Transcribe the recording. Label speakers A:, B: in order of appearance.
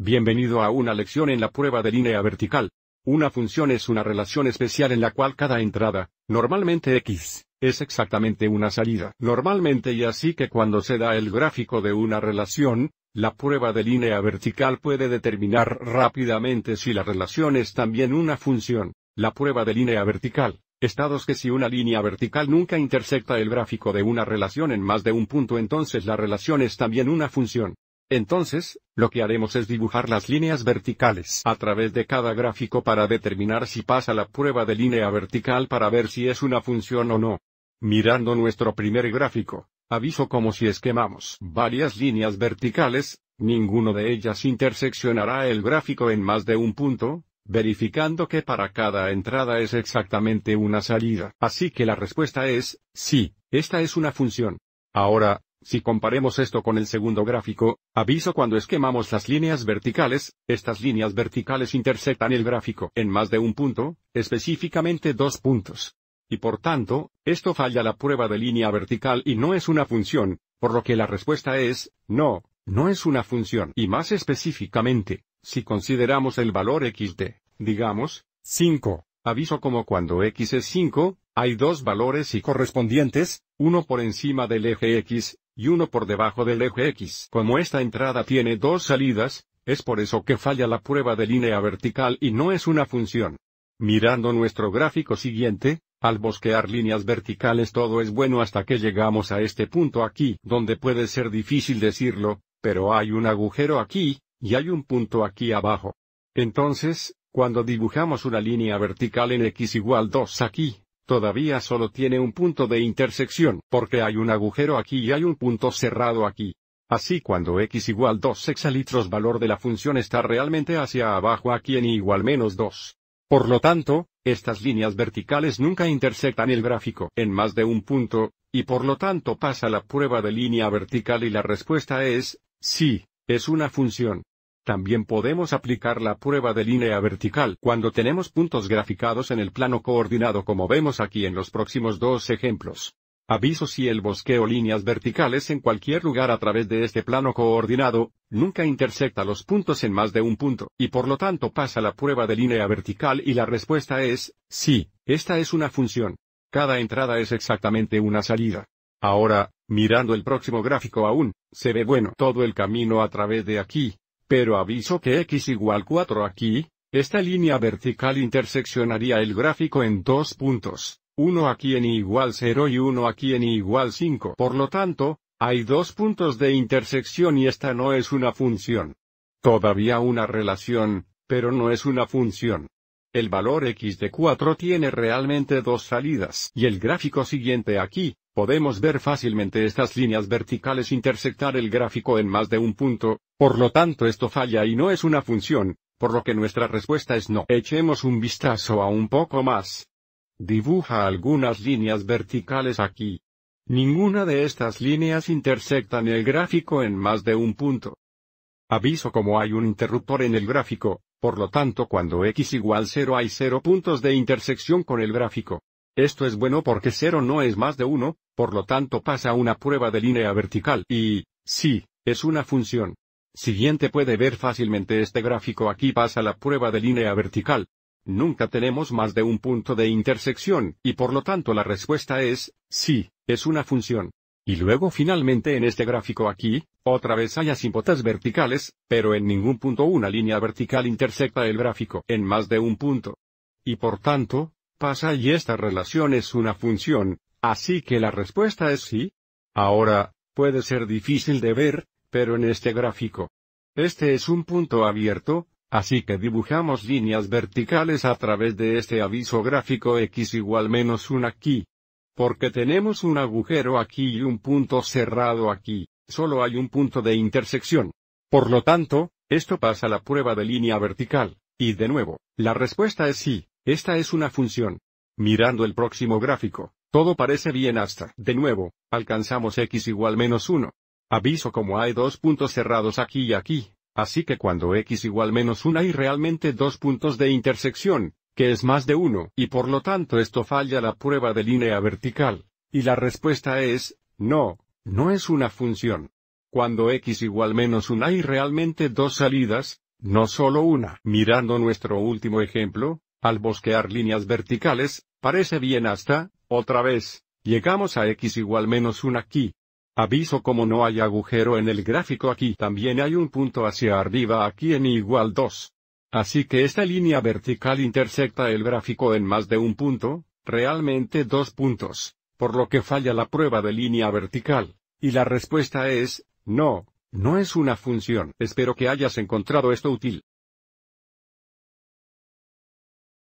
A: Bienvenido a una lección en la prueba de línea vertical. Una función es una relación especial en la cual cada entrada, normalmente x, es exactamente una salida. Normalmente y así que cuando se da el gráfico de una relación, la prueba de línea vertical puede determinar rápidamente si la relación es también una función. La prueba de línea vertical, estados que si una línea vertical nunca intersecta el gráfico de una relación en más de un punto entonces la relación es también una función. Entonces, lo que haremos es dibujar las líneas verticales a través de cada gráfico para determinar si pasa la prueba de línea vertical para ver si es una función o no. Mirando nuestro primer gráfico, aviso como si esquemamos varias líneas verticales, ninguno de ellas interseccionará el gráfico en más de un punto, verificando que para cada entrada es exactamente una salida. Así que la respuesta es, sí, esta es una función. Ahora, si comparemos esto con el segundo gráfico, aviso cuando esquemamos las líneas verticales, estas líneas verticales intersectan el gráfico en más de un punto, específicamente dos puntos. Y por tanto, esto falla la prueba de línea vertical y no es una función, por lo que la respuesta es, no, no es una función. Y más específicamente, si consideramos el valor x de, digamos, 5, aviso como cuando x es 5, hay dos valores y correspondientes, uno por encima del eje X, y uno por debajo del eje X. Como esta entrada tiene dos salidas, es por eso que falla la prueba de línea vertical y no es una función. Mirando nuestro gráfico siguiente, al bosquear líneas verticales todo es bueno hasta que llegamos a este punto aquí, donde puede ser difícil decirlo, pero hay un agujero aquí, y hay un punto aquí abajo. Entonces, cuando dibujamos una línea vertical en x igual 2 aquí, todavía solo tiene un punto de intersección, porque hay un agujero aquí y hay un punto cerrado aquí. Así cuando x igual 2 hexalitros valor de la función está realmente hacia abajo aquí en y igual menos 2. Por lo tanto, estas líneas verticales nunca intersectan el gráfico en más de un punto, y por lo tanto pasa la prueba de línea vertical y la respuesta es, sí, es una función. También podemos aplicar la prueba de línea vertical cuando tenemos puntos graficados en el plano coordinado como vemos aquí en los próximos dos ejemplos. Aviso si el bosqueo líneas verticales en cualquier lugar a través de este plano coordinado, nunca intersecta los puntos en más de un punto, y por lo tanto pasa la prueba de línea vertical y la respuesta es, sí, esta es una función. Cada entrada es exactamente una salida. Ahora, mirando el próximo gráfico aún, se ve bueno todo el camino a través de aquí, pero aviso que x igual 4 aquí, esta línea vertical interseccionaría el gráfico en dos puntos, uno aquí en igual 0 y uno aquí en igual 5. Por lo tanto, hay dos puntos de intersección y esta no es una función. Todavía una relación, pero no es una función. El valor x de 4 tiene realmente dos salidas y el gráfico siguiente aquí, Podemos ver fácilmente estas líneas verticales intersectar el gráfico en más de un punto, por lo tanto esto falla y no es una función, por lo que nuestra respuesta es no. Echemos un vistazo a un poco más. Dibuja algunas líneas verticales aquí. Ninguna de estas líneas intersectan el gráfico en más de un punto. Aviso como hay un interruptor en el gráfico, por lo tanto cuando x igual 0 hay 0 puntos de intersección con el gráfico. Esto es bueno porque 0 no es más de 1, por lo tanto pasa una prueba de línea vertical y, sí, es una función. Siguiente puede ver fácilmente este gráfico aquí pasa la prueba de línea vertical. Nunca tenemos más de un punto de intersección, y por lo tanto la respuesta es, sí, es una función. Y luego finalmente en este gráfico aquí, otra vez hay asímpotas verticales, pero en ningún punto una línea vertical intersecta el gráfico en más de un punto. Y por tanto, pasa y esta relación es una función, Así que la respuesta es sí. Ahora, puede ser difícil de ver, pero en este gráfico. Este es un punto abierto, así que dibujamos líneas verticales a través de este aviso gráfico x igual menos 1 aquí. Porque tenemos un agujero aquí y un punto cerrado aquí, solo hay un punto de intersección. Por lo tanto, esto pasa la prueba de línea vertical, y de nuevo, la respuesta es sí, esta es una función. Mirando el próximo gráfico. Todo parece bien hasta, de nuevo, alcanzamos x igual menos 1. Aviso como hay dos puntos cerrados aquí y aquí, así que cuando x igual menos 1 hay realmente dos puntos de intersección, que es más de uno. y por lo tanto esto falla la prueba de línea vertical. Y la respuesta es, no, no es una función. Cuando x igual menos 1 hay realmente dos salidas, no solo una. Mirando nuestro último ejemplo, al bosquear líneas verticales, parece bien hasta, otra vez, llegamos a x igual menos 1 aquí. Aviso como no hay agujero en el gráfico aquí también hay un punto hacia arriba aquí en igual 2. Así que esta línea vertical intersecta el gráfico en más de un punto, realmente dos puntos, por lo que falla la prueba de línea vertical. Y la respuesta es, no, no es una función. Espero que hayas encontrado esto útil.